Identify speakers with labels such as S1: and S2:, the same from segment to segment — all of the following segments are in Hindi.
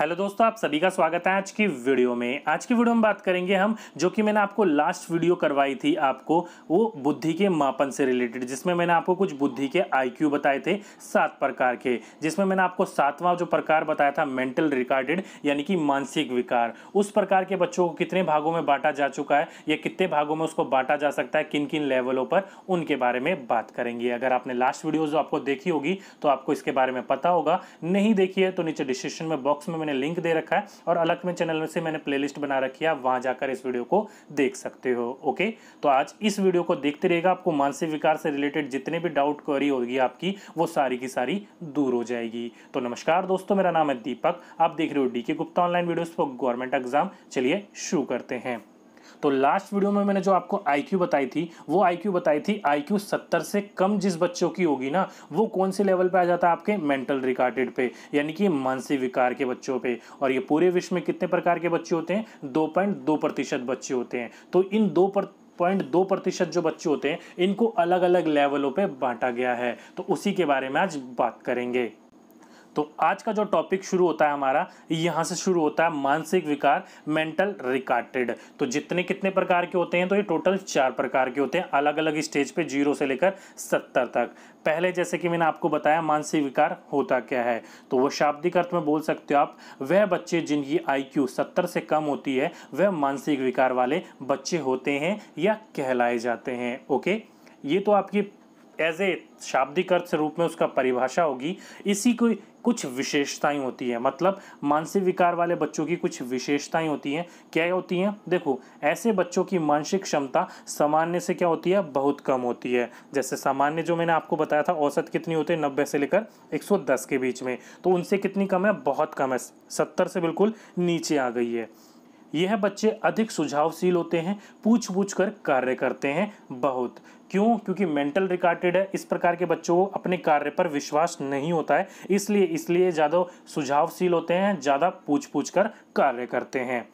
S1: हेलो दोस्तों आप सभी का स्वागत है आज की वीडियो में आज की वीडियो में बात करेंगे हम जो कि मैंने आपको लास्ट वीडियो करवाई थी आपको वो बुद्धि के मापन से रिलेटेड जिसमें मैंने आपको कुछ बुद्धि के आईक्यू बताए थे सात प्रकार के जिसमें मैंने आपको सातवां जो प्रकार बताया था मेंटल रिकॉर्डेड यानी कि मानसिक विकार उस प्रकार के बच्चों को कितने भागों में बांटा जा चुका है या कितने भागों में उसको बांटा जा सकता है किन किन लेवलों पर उनके बारे में बात करेंगे अगर आपने लास्ट वीडियो जो आपको देखी होगी तो आपको इसके बारे में पता होगा नहीं देखी है तो नीचे डिस्क्रिप्शन में बॉक्स में मैंने लिंक दे रखा है और अलग में चैनल में से मैंने प्ले बना रखी है वहाँ जाकर इस वीडियो को देख सकते हो ओके तो आज इस वीडियो को देखते रहेगा आपको मानसिक विकार से रिलेटेड जितने भी डाउट क्वेरी होगी आपकी वो सारी की सारी दूर हो जाएगी तो नमस्कार दोस्तों मेरा नाम है दीपक आप देख रहे हो D K Gupta online videos for government exam चलिए शुरू करते हैं तो लास्ट वीडियो में मैंने जो आपको आईक्यू बताई थी वो आईक्यू बताई थी आईक्यू सत्तर से कम जिस बच्चों की होगी ना वो कौन से लेवल पे आ जाता है आपके मेंटल रिकार्डेड पे यानी कि मानसिक विकार के बच्चों पे और ये पूरे विश्व में कितने प्रकार के बच्चे होते हैं दो पॉइंट दो प्रतिशत बच्चे होते हैं तो इन दो पर पॉइंट दो प्रतिशत जो बच्चे होते हैं इनको अलग अलग लेवलों पे बांटा गया है तो उसी के बारे में आज बात करेंगे तो आज का जो टॉपिक शुरू होता है हमारा यहाँ से शुरू होता है मानसिक विकार मेंटल रिकार्टेड तो जितने कितने प्रकार के होते हैं तो ये टोटल चार प्रकार के होते हैं अलग अलग स्टेज पे जीरो से लेकर सत्तर तक पहले जैसे कि मैंने आपको बताया मानसिक विकार होता क्या है तो वो शाब्दिक अर्थ में बोल सकते हो आप वह बच्चे जिनकी आई क्यू से कम होती है वह मानसिक विकार वाले बच्चे होते हैं या कहलाए जाते हैं ओके ये तो आपकी एज ए शाब्दिक अर्थ रूप में उसका परिभाषा होगी इसी को कुछ विशेषताएं होती है मतलब मानसिक विकार वाले बच्चों की कुछ विशेषताएं होती हैं क्या होती हैं देखो ऐसे बच्चों की मानसिक क्षमता सामान्य से क्या होती है बहुत कम होती है जैसे सामान्य जो मैंने आपको बताया था औसत कितनी होती है नब्बे से लेकर 110 के बीच में तो उनसे कितनी कम है बहुत कम है सत्तर से बिल्कुल नीचे आ गई है यह बच्चे अधिक सुझावशील होते हैं पूछ पूछ कर कार्य करते हैं बहुत क्यों क्योंकि मेंटल रिकार्डेड है इस प्रकार के बच्चों को अपने कार्य पर विश्वास नहीं होता है इसलिए इसलिए ज़्यादा सुझावशील होते हैं ज़्यादा पूछ पूछ कर कार्य करते हैं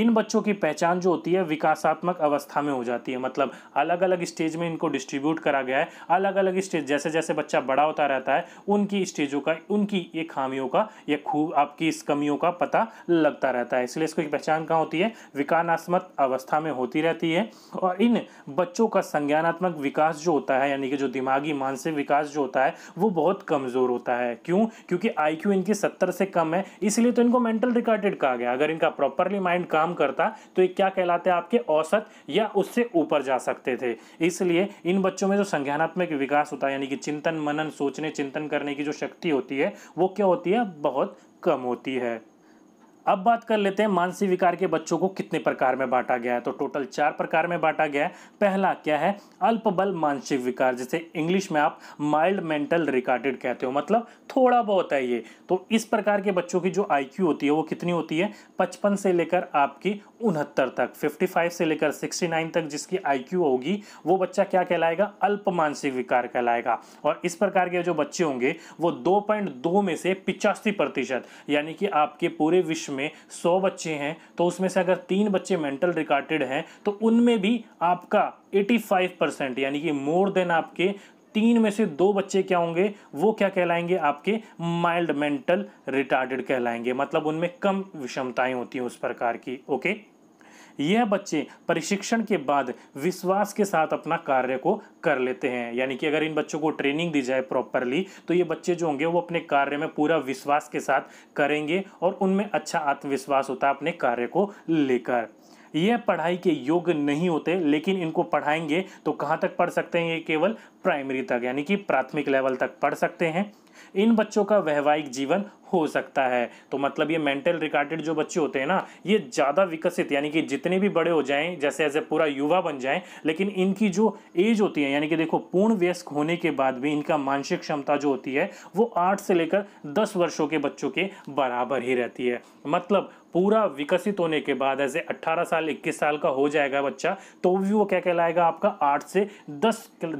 S1: इन बच्चों की पहचान जो होती है विकासात्मक अवस्था में हो जाती है मतलब अलग अलग स्टेज में इनको डिस्ट्रीब्यूट करा गया है अलग अलग स्टेज जैसे जैसे बच्चा बड़ा होता रहता है उनकी स्टेजों का उनकी ये खामियों का या खूब आपकी इस कमियों का पता लगता रहता है इसलिए इसको पहचान कहाँ होती है विकासात्मक अवस्था में होती रहती है और इन बच्चों का संज्ञानात्मक विकास जो होता है यानी कि जो दिमागी मानसिक विकास जो होता है वो बहुत कमज़ोर होता है क्यों क्योंकि आई इनकी सत्तर से कम है इसलिए तो इनको मेंटल रिकॉर्डेड कहा गया अगर इनका प्रॉपरली माइंड काम करता तो ये क्या कहलाते आपके औसत या उससे ऊपर जा सकते थे इसलिए इन बच्चों में जो संज्ञानात्मक विकास होता है यानी कि चिंतन मनन सोचने चिंतन करने की जो शक्ति होती है वो क्या होती है बहुत कम होती है अब बात कर लेते हैं मानसिक विकार के बच्चों को कितने प्रकार में बांटा गया है तो टोटल चार प्रकार में बांटा गया है पहला क्या है अल्पबल मानसिक विकार जिसे इंग्लिश में आप माइल्ड मेंटल रिकार्डेड कहते हो मतलब थोड़ा बहुत है ये तो इस प्रकार के बच्चों की जो आई होती है वो कितनी होती है पचपन से लेकर आपकी उनहत्तर तक फाइव से लेकर नाइन तक जिसकी क्यू होगी वो बच्चा क्या कहलाएगा अल्प मानसिक विकार कहलाएगा और इस प्रकार के जो बच्चे होंगे वो दो में से पिचासी प्रतिशत यानी कि आपके पूरे विश्व में सौ बच्चे हैं तो उसमें से अगर तीन बच्चे मेंटल रिकार्टेड हैं तो उनमें भी आपका 85 परसेंट यानी कि मोर देन आपके तीन में से दो बच्चे क्या होंगे वो क्या कहलाएंगे आपके माइल्ड मेंटल रिटार्डेड कहलाएंगे मतलब उनमें कम विषमताएं होती हैं उस प्रकार की ओके यह बच्चे प्रशिक्षण के बाद विश्वास के साथ अपना कार्य को कर लेते हैं यानी कि अगर इन बच्चों को ट्रेनिंग दी जाए प्रॉपरली तो ये बच्चे जो होंगे वो अपने कार्य में पूरा विश्वास के साथ करेंगे और उनमें अच्छा आत्मविश्वास होता है अपने कार्य को लेकर यह पढ़ाई के योग्य नहीं होते लेकिन इनको पढ़ाएंगे तो कहाँ तक पढ़ सकते हैं ये केवल प्राइमरी तक यानी कि प्राथमिक लेवल तक पढ़ सकते हैं इन बच्चों का वैवाहिक जीवन हो सकता है तो मतलब ये मेंटल रिकार्डेड जो बच्चे होते हैं ना ये ज़्यादा विकसित यानी कि जितने भी बड़े हो जाएं जैसे ऐसे पूरा युवा बन जाएं लेकिन इनकी जो एज होती है यानी कि देखो पूर्ण व्यस्क होने के बाद भी इनका मानसिक क्षमता जो होती है वो आठ से लेकर दस वर्षों के बच्चों के बराबर ही रहती है मतलब पूरा विकसित होने के बाद ऐसे 18 साल 21 साल का हो जाएगा बच्चा तो भी वो क्या कहलाएगा आपका 8 से 10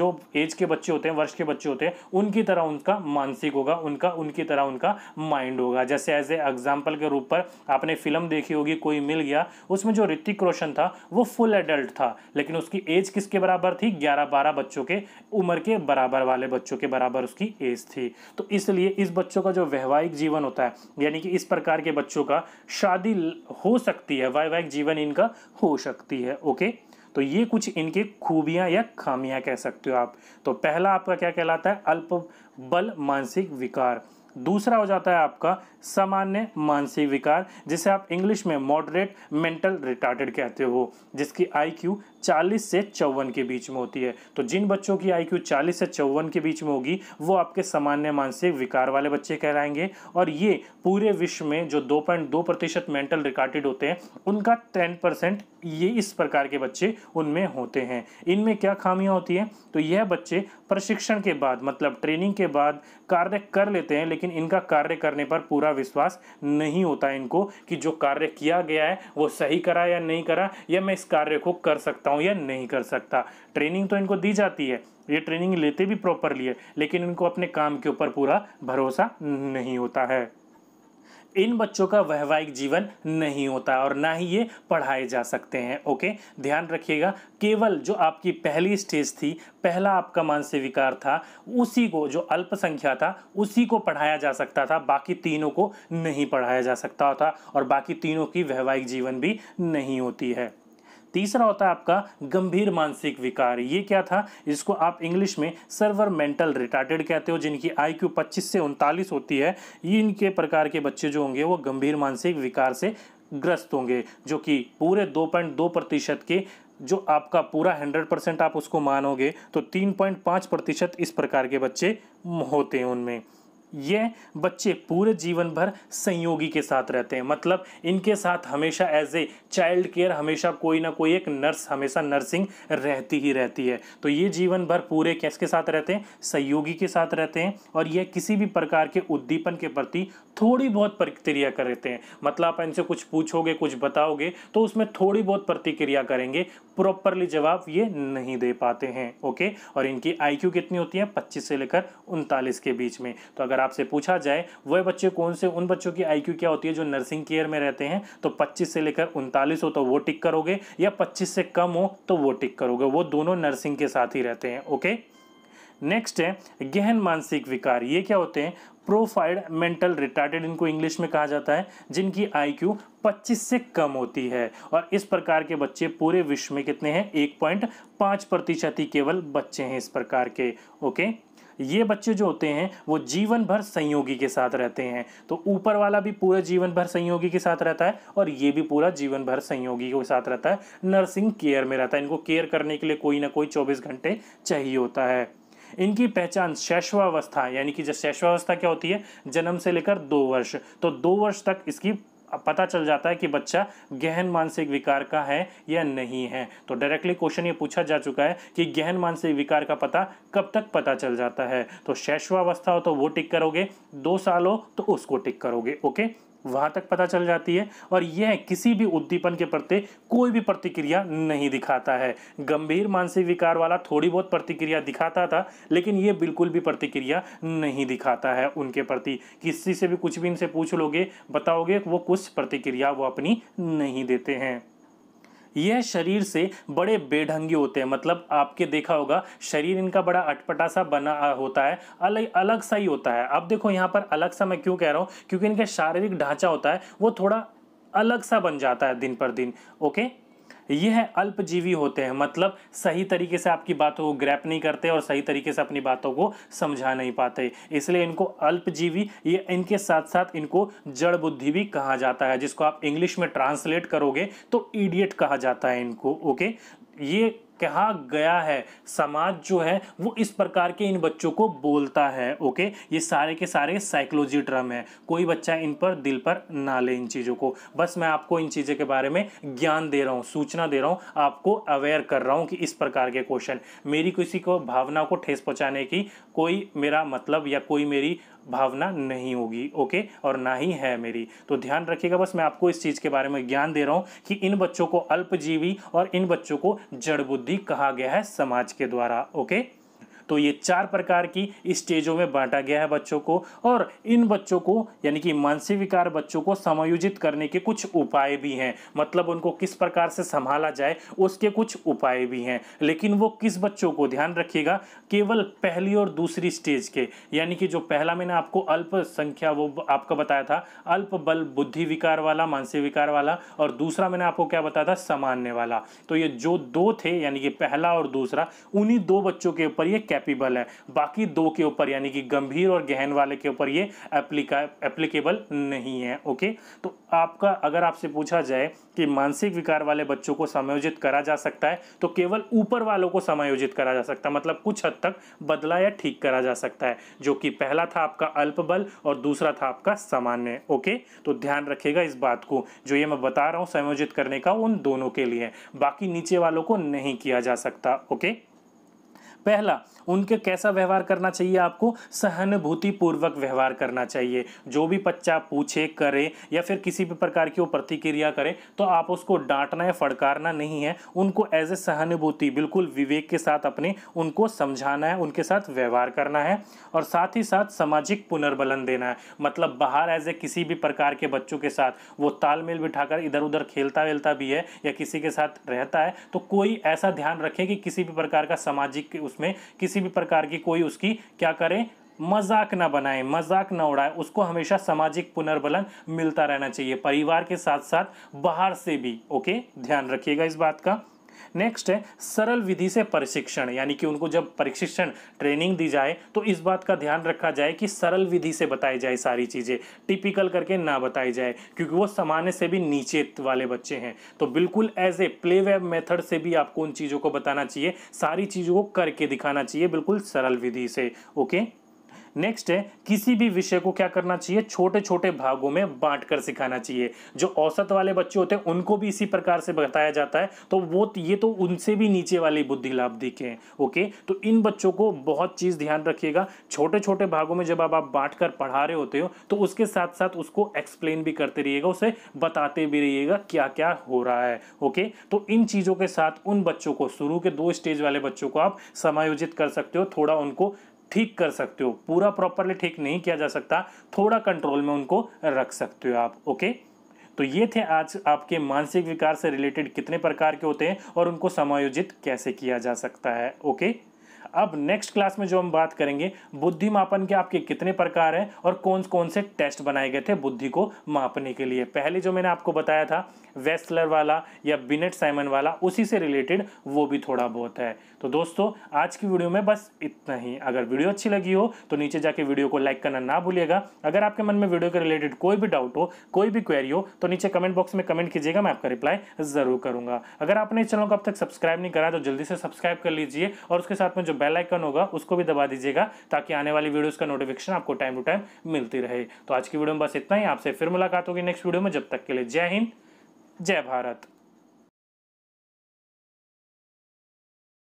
S1: जो एज के बच्चे होते हैं वर्ष के बच्चे होते हैं उनकी तरह उनका मान मानसिक होगा उनका उनकी तरह उनका माइंड होगा जैसे एज ए एग्जाम्पल के रूप पर आपने फिल्म देखी होगी कोई मिल गया उसमें जो ऋतिक रोशन था वो फुल एडल्ट था लेकिन उसकी एज किसके बराबर थी ग्यारह बारह बच्चों के उम्र के बराबर वाले बच्चों के बराबर उसकी एज थी तो इसलिए इस बच्चों का जो वैवाहिक जीवन होता है यानी कि इस प्रकार के बच्चों का शादी हो सकती है वैवाहिक जीवन इनका हो सकती है ओके okay? तो ये कुछ इनके खूबियां या खामियां कह सकते हो आप तो पहला आपका क्या कहलाता है अल्प बल मानसिक विकार दूसरा हो जाता है आपका सामान्य मानसिक विकार जिसे आप इंग्लिश में मॉडरेट मेंटल रिटार्टेड कहते हो जिसकी आईक्यू 40 से चौवन के बीच में होती है तो जिन बच्चों की आईक्यू 40 से चौवन के बीच में होगी वो आपके सामान्य मानसिक विकार वाले बच्चे कहलाएंगे और ये पूरे विश्व में जो 2.2 प्रतिशत मेंटल रिटार्टेड होते हैं उनका 10 परसेंट ये इस प्रकार के बच्चे उनमें होते हैं इनमें क्या खामियां होती हैं तो यह बच्चे प्रशिक्षण के बाद मतलब ट्रेनिंग के बाद कार्य कर लेते हैं लेकिन इनका कार्य करने पर पूरा विश्वास नहीं होता इनको कि जो कार्य किया गया है वो सही करा या नहीं करा या मैं इस कार्य को कर सकता हूँ या नहीं कर सकता ट्रेनिंग तो इनको दी जाती है ये ट्रेनिंग लेते भी प्रॉपरली है लेकिन इनको अपने काम के ऊपर पूरा भरोसा नहीं होता है इन बच्चों का वैवाहिक जीवन नहीं होता और ना ही ये पढ़ाए जा सकते हैं ओके ध्यान रखिएगा केवल जो आपकी पहली स्टेज थी पहला आपका मानस्य विकार था उसी को जो अल्पसंख्या था उसी को पढ़ाया जा सकता था बाकी तीनों को नहीं पढ़ाया जा सकता था और बाकी तीनों की वैवाहिक जीवन भी नहीं होती है तीसरा होता है आपका गंभीर मानसिक विकार ये क्या था इसको आप इंग्लिश में सर्वर मेंटल रिटार्टेड कहते हो जिनकी आई क्यू पच्चीस से उनतालीस होती है इनके प्रकार के बच्चे जो होंगे वो गंभीर मानसिक विकार से ग्रस्त होंगे जो कि पूरे दो पॉइंट दो प्रतिशत के जो आपका पूरा हंड्रेड परसेंट आप उसको मानोगे तो तीन पॉइंट पाँच प्रतिशत इस प्रकार के बच्चे होते हैं उनमें ये बच्चे पूरे जीवन भर संयोगी के साथ रहते हैं मतलब इनके साथ हमेशा एज ए चाइल्ड केयर हमेशा कोई ना कोई एक नर्स हमेशा नर्सिंग रहती ही रहती है तो ये जीवन भर पूरे के साथ रहते हैं सहयोगी के साथ रहते हैं और ये किसी भी प्रकार के उद्दीपन के प्रति थोड़ी बहुत प्रतिक्रिया करते हैं मतलब आप इनसे कुछ पूछोगे कुछ बताओगे तो उसमें थोड़ी बहुत प्रतिक्रिया करेंगे प्रॉपरली जवाब ये नहीं दे पाते हैं ओके और इनकी आई कितनी होती है पच्चीस से लेकर उनतालीस के बीच में तो अगर अगर आपसे पूछा जाए वह बच्चे कौन से उन बच्चों की आई क्या होती है जो नर्सिंग केयर में रहते हैं तो पच्चीस से लेकर उनतालीस हो तो वो टिक करोगे या पच्चीस से कम हो तो वो टिक करोगे वो दोनों नर्सिंग के साथ ही रहते हैं ओके नेक्स्ट है गहन मानसिक विकार ये क्या होते हैं प्रोफाइड मेंटल रिटार्टेड इनको इंग्लिश में कहा जाता है जिनकी आईक्यू 25 से कम होती है और इस प्रकार के बच्चे पूरे विश्व में कितने हैं 1.5 प्रतिशत ही केवल बच्चे हैं इस प्रकार के ओके okay? ये बच्चे जो होते हैं वो जीवन भर संयोगी के साथ रहते हैं तो ऊपर वाला भी पूरा जीवन भर संयोगी के साथ रहता है और ये भी पूरा जीवन भर संयोगी के साथ रहता है नर्सिंग केयर में रहता है इनको केयर करने के लिए कोई ना कोई चौबीस घंटे चाहिए होता है इनकी पहचान शैशवावस्था यानी कि शैशवावस्था क्या होती है जन्म से लेकर दो वर्ष तो दो वर्ष तक इसकी पता चल जाता है कि बच्चा गहन मानसिक विकार का है या नहीं है तो डायरेक्टली क्वेश्चन ये पूछा जा चुका है कि गहन मानसिक विकार का पता कब तक पता चल जाता है तो शैशवावस्था हो तो वो टिक करोगे दो साल हो तो उसको टिक करोगे ओके वहाँ तक पता चल जाती है और यह किसी भी उद्दीपन के प्रति कोई भी प्रतिक्रिया नहीं दिखाता है गंभीर मानसिक विकार वाला थोड़ी बहुत प्रतिक्रिया दिखाता था लेकिन यह बिल्कुल भी प्रतिक्रिया नहीं दिखाता है उनके प्रति किसी से भी कुछ भी इनसे पूछ लोगे बताओगे वो कुछ प्रतिक्रिया वो अपनी नहीं देते हैं यह शरीर से बड़े बेढंगी होते हैं मतलब आपके देखा होगा शरीर इनका बड़ा अटपटा सा बना होता है अलग अलग सा ही होता है अब देखो यहाँ पर अलग सा मैं क्यों कह रहा हूँ क्योंकि इनका शारीरिक ढांचा होता है वो थोड़ा अलग सा बन जाता है दिन पर दिन ओके ये है अल्पजीवी होते हैं मतलब सही तरीके से आपकी बातों को ग्रैप नहीं करते और सही तरीके से अपनी बातों को समझा नहीं पाते इसलिए इनको अल्पजीवी ये इनके साथ साथ इनको जड़ बुद्धि भी कहा जाता है जिसको आप इंग्लिश में ट्रांसलेट करोगे तो इडियट कहा जाता है इनको ओके ये कहा गया है समाज जो है वो इस प्रकार के इन बच्चों को बोलता है ओके ये सारे के सारे साइकोलॉजी टर्म है कोई बच्चा इन पर दिल पर ना ले इन चीज़ों को बस मैं आपको इन चीज़ों के बारे में ज्ञान दे रहा हूँ सूचना दे रहा हूँ आपको अवेयर कर रहा हूँ कि इस प्रकार के क्वेश्चन मेरी किसी को भावना को ठेस पहुँचाने की कोई मेरा मतलब या कोई मेरी भावना नहीं होगी ओके और ना ही है मेरी तो ध्यान रखिएगा बस मैं आपको इस चीज़ के बारे में ज्ञान दे रहा हूँ कि इन बच्चों को अल्पजीवी और इन बच्चों को जड़ बुद्धि कहा गया है समाज के द्वारा ओके तो ये चार प्रकार की स्टेजों में बांटा गया है बच्चों को और इन बच्चों को यानी कि मानसिक विकार बच्चों को समायोजित करने के कुछ उपाय भी हैं मतलब उनको किस प्रकार से संभाला जाए उसके कुछ उपाय भी हैं लेकिन वो किस बच्चों को ध्यान रखिएगा केवल पहली और दूसरी स्टेज के यानी कि जो पहला मैंने आपको अल्प संख्या वो आपका बताया था अल्प बल बुद्धि विकार वाला मानसिक विकार वाला और दूसरा मैंने आपको क्या बताया था सामान्य वाला तो ये जो दो थे यानी कि पहला और दूसरा उन्हीं दो बच्चों के ऊपर ये कैपेबल है बाकी दो के ऊपर यानी कि गंभीर और गहन वाले के ऊपर ये एप्लीका एप्लीकेबल नहीं है ओके तो आपका अगर आपसे पूछा जाए कि मानसिक विकार वाले बच्चों को समायोजित करा जा सकता है तो केवल ऊपर वालों को समायोजित करा जा सकता है मतलब कुछ हद तक बदला या ठीक करा जा सकता है जो कि पहला था आपका अल्प बल और दूसरा था आपका सामान्य ओके तो ध्यान रखेगा इस बात को जो ये मैं बता रहा हूँ समायोजित करने का उन दोनों के लिए बाकी नीचे वालों को नहीं किया जा सकता ओके okay? पहला उनके कैसा व्यवहार करना चाहिए आपको सहानुभूतिपूर्वक व्यवहार करना चाहिए जो भी बच्चा पूछे करे या फिर किसी भी प्रकार की वो प्रतिक्रिया करे तो आप उसको डांटना या फड़कारना नहीं है उनको एज ए सहानुभूति बिल्कुल विवेक के साथ अपने उनको समझाना है उनके साथ व्यवहार करना है और साथ ही साथ सामाजिक पुनर्बलन देना है मतलब बाहर एज ए किसी भी प्रकार के बच्चों के साथ वो तालमेल बिठाकर इधर उधर खेलता वेलता भी है या किसी के साथ रहता है तो कोई ऐसा ध्यान रखें कि किसी भी प्रकार का सामाजिक उसमें किसी भी प्रकार की कोई उसकी क्या करें मजाक ना बनाए मजाक ना उड़ाए उसको हमेशा सामाजिक पुनर्बलन मिलता रहना चाहिए परिवार के साथ साथ बाहर से भी ओके ध्यान रखिएगा इस बात का नेक्स्ट है सरल विधि से प्रशिक्षण यानी कि उनको जब प्रशिक्षण ट्रेनिंग दी जाए तो इस बात का ध्यान रखा जाए कि सरल विधि से बताई जाए सारी चीज़ें टिपिकल करके ना बताई जाए क्योंकि वो सामान्य से भी नीचे वाले बच्चे हैं तो बिल्कुल as a play way method से भी आपको उन चीज़ों को बताना चाहिए सारी चीज़ों को करके दिखाना चाहिए बिल्कुल सरल विधि से ओके नेक्स्ट है किसी भी विषय को क्या करना चाहिए छोटे छोटे भागों में बांट कर सिखाना चाहिए जो औसत वाले बच्चे होते हैं उनको भी इसी प्रकार से बताया जाता है तो वो ये तो उनसे भी नीचे वाली बुद्धि लाभ दिखे ओके तो इन बच्चों को बहुत चीज़ ध्यान रखिएगा छोटे छोटे भागों में जब आप आप बांट कर पढ़ा रहे होते हो तो उसके साथ साथ उसको एक्सप्लेन भी करते रहिएगा उसे बताते भी रहिएगा क्या क्या हो रहा है ओके तो इन चीज़ों के साथ उन बच्चों को शुरू के दो स्टेज वाले बच्चों को आप समायोजित कर सकते हो थोड़ा उनको ठीक कर सकते हो पूरा प्रॉपरली ठीक नहीं किया जा सकता थोड़ा कंट्रोल में उनको रख सकते हो आप ओके तो ये थे आज आपके मानसिक विकार से रिलेटेड कितने प्रकार के होते हैं और उनको समायोजित कैसे किया जा सकता है ओके अब नेक्स्ट क्लास में जो हम बात करेंगे बुद्धि मापन के आपके कितने प्रकार हैं और कौन कौन से टेस्ट बनाए गए थे बुद्धि को मापने के लिए पहले जो मैंने आपको बताया था वेस्लर वाला या बिनेट साइमन वाला उसी से रिलेटेड वो भी थोड़ा बहुत है तो दोस्तों आज की वीडियो में बस इतना ही अगर वीडियो अच्छी लगी हो तो नीचे जाके वीडियो को लाइक करना ना भूलिएगा अगर आपके मन में वीडियो के रिलेटेड कोई भी डाउट हो कोई भी क्वेरी हो तो नीचे कमेंट बॉक्स में कमेंट कीजिएगा मैं आपका रिप्लाई ज़रूर करूंगा अगर आपने इस चैनल को अब तक सब्सक्राइब नहीं करा तो जल्दी से सब्सक्राइब कर लीजिए और उसके साथ में जो बेल आइकन होगा उसको भी दबा दीजिएगा ताकि आने वाली वीडियोज़ का नोटिफिकेशन आपको टाइम टू टाइम मिलती रहे तो आज की वीडियो में बस इतना ही आपसे फिर मुलाकात होगी नेक्स्ट वीडियो में जब तक के लिए जय हिंद जय भारत